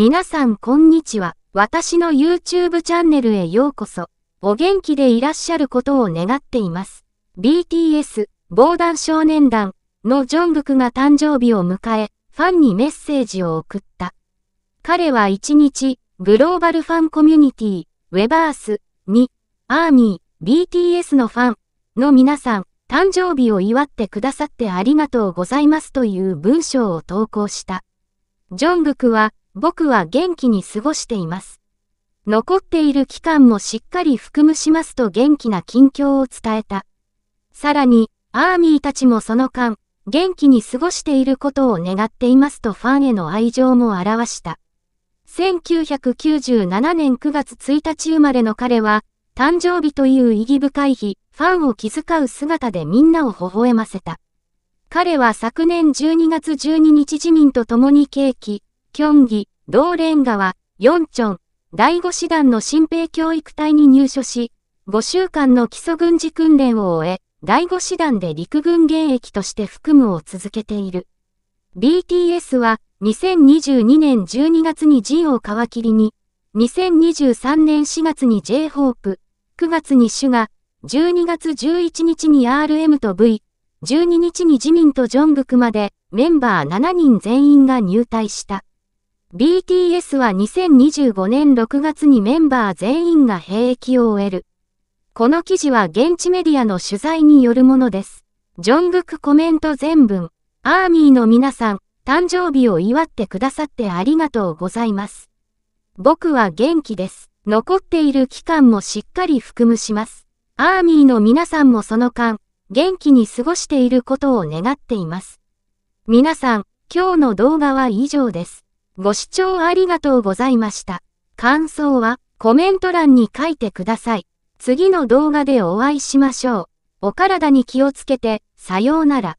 皆さんこんにちは。私の YouTube チャンネルへようこそ。お元気でいらっしゃることを願っています。BTS、防弾少年団のジョングクが誕生日を迎え、ファンにメッセージを送った。彼は一日、グローバルファンコミュニティ、ウェバースに、アーミー、BTS のファンの皆さん、誕生日を祝ってくださってありがとうございますという文章を投稿した。ジョングクは、僕は元気に過ごしています。残っている期間もしっかり含むしますと元気な近況を伝えた。さらに、アーミーたちもその間、元気に過ごしていることを願っていますとファンへの愛情も表した。1997年9月1日生まれの彼は、誕生日という意義深い日、ファンを気遣う姿でみんなを微笑ませた。彼は昨年12月12日自民と共にケーキ、京畿、道連河は、四町、第五師団の新兵教育隊に入所し、5週間の基礎軍事訓練を終え、第5師団で陸軍現役として服務を続けている。BTS は2022年12月に G を皮切りに、2023年4月に J-Hope、9月に主が、12月11日に RM と V、12日に自民とジョングクまでメンバー7人全員が入隊した。BTS は2025年6月にメンバー全員が兵役を終える。この記事は現地メディアの取材によるものです。ジョングクコメント全文、アーミーの皆さん、誕生日を祝ってくださってありがとうございます。僕は元気です。残っている期間もしっかり含むします。アーミーの皆さんもその間、元気に過ごしていることを願っています。皆さん、今日の動画は以上です。ご視聴ありがとうございました。感想はコメント欄に書いてください。次の動画でお会いしましょう。お体に気をつけて、さようなら。